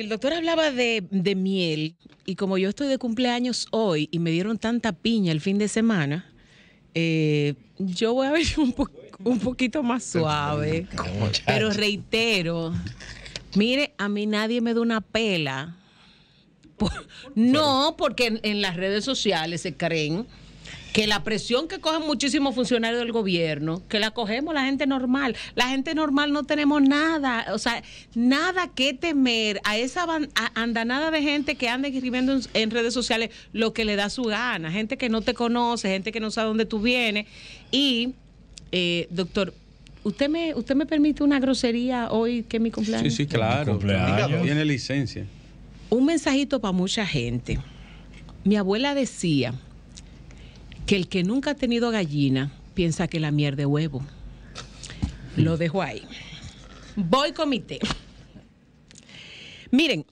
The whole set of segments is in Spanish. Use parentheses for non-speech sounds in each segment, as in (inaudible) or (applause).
el doctor hablaba de, miel y como yo estoy de cumpleaños hoy y me dieron tanta piña el fin de semana, eh, yo voy a ver (laughs) un, poquito más suave. pero reitero, mire, a mí nadie me da una pela. no, porque en las redes sociales se creen que la presión que cogen muchísimos funcionarios del gobierno, que la cogemos la gente normal. La gente normal no tenemos nada, o sea, nada que temer a esa andanada de gente que anda escribiendo en, redes sociales lo que le da su gana, gente que no te conoce, gente que no sabe dónde tú vienes. Y, eh, doctor, ¿Usted me, ¿Usted me permite una grosería hoy que es mi cumpleaños? Sí, sí, claro. Tiene licencia. Un mensajito para mucha gente. Mi abuela decía, que el que nunca ha tenido gallina piensa que la mierde huevo. Lo dejo ahí. Voy comité. Miren,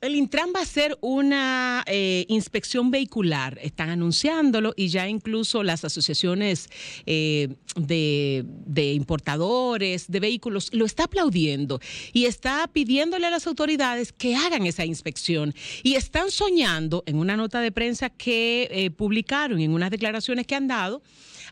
el Intran va a hacer una eh, inspección vehicular, están anunciándolo y ya incluso las asociaciones eh, de, importadores de vehículos lo está aplaudiendo y está pidiéndole a las autoridades que hagan esa inspección. Y están soñando en una nota de prensa que eh, publicaron, en unas declaraciones que han dado,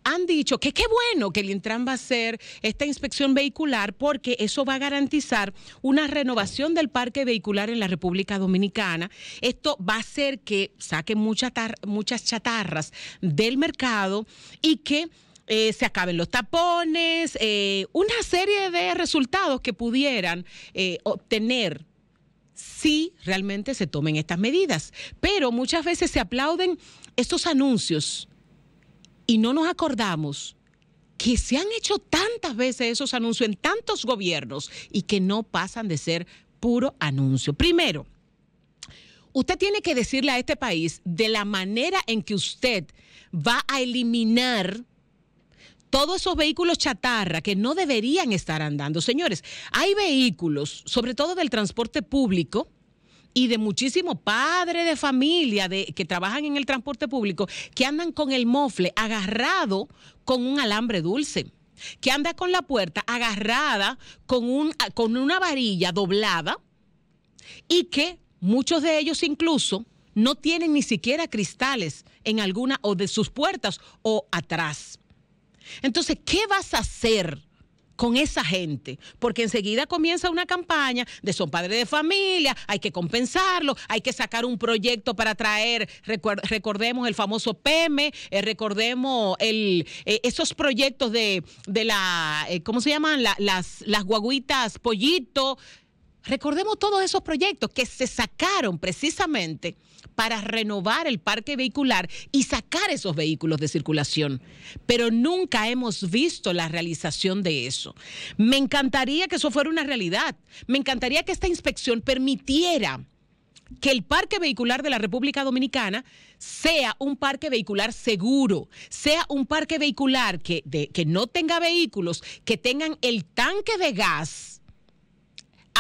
han dicho que qué bueno que el Intran va a hacer esta inspección vehicular porque eso va a garantizar una renovación del parque vehicular en la República Dominicana, esto va a hacer que saquen muchas chatarras del mercado y que eh, se acaben los tapones, eh, una serie de resultados que pudieran eh, obtener si realmente se tomen estas medidas. Pero muchas veces se aplauden estos anuncios y no nos acordamos que se han hecho tantas veces esos anuncios en tantos gobiernos y que no pasan de ser puro anuncio. Primero, usted tiene que decirle a este país de la manera en que usted va a eliminar todos esos vehículos chatarra que no deberían estar andando. Señores, hay vehículos, sobre todo del transporte público, y de muchísimos padres de familia que trabajan en el transporte público que andan con el mofle agarrado con un alambre dulce, que anda con la puerta agarrada con, con una varilla doblada y que Muchos de ellos incluso no tienen ni siquiera cristales en alguna o de sus puertas o atrás. Entonces, ¿qué vas a hacer? con esa gente, porque enseguida comienza una campaña de son padres de familia, hay que compensarlo, hay que sacar un proyecto para traer, recordemos el famoso PEME, eh, recordemos el, eh, esos proyectos de, de la, eh, ¿cómo se llaman? las, las guaguitas pollito. Recordemos todos esos proyectos que se sacaron precisamente para renovar el parque vehicular y sacar esos vehículos de circulación, pero nunca hemos visto la realización de eso. Me encantaría que eso fuera una realidad, me encantaría que esta inspección permitiera que el parque vehicular de la República Dominicana sea un parque vehicular seguro, sea un parque vehicular que, no tenga vehículos, que tengan el tanque de gas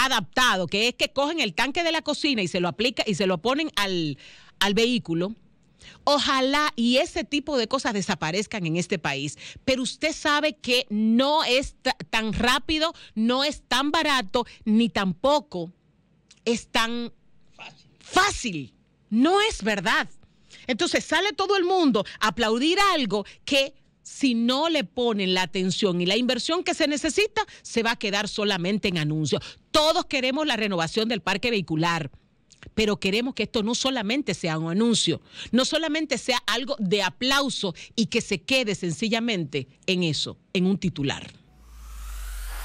adaptado, que es que cogen el tanque de la cocina y se lo aplica y se lo ponen al, vehículo. Ojalá y ese tipo de cosas desaparezcan en este país, pero usted sabe que no es tan rápido, no es tan barato, ni tampoco es tan fácil. fácil. No es verdad. Entonces sale todo el mundo a aplaudir algo que si no le ponen la atención y la inversión que se necesita, se va a quedar solamente en anuncios. Todos queremos la renovación del parque vehicular. Pero queremos que esto no solamente sea un anuncio, no solamente sea algo de aplauso y que se quede sencillamente en eso, en un titular.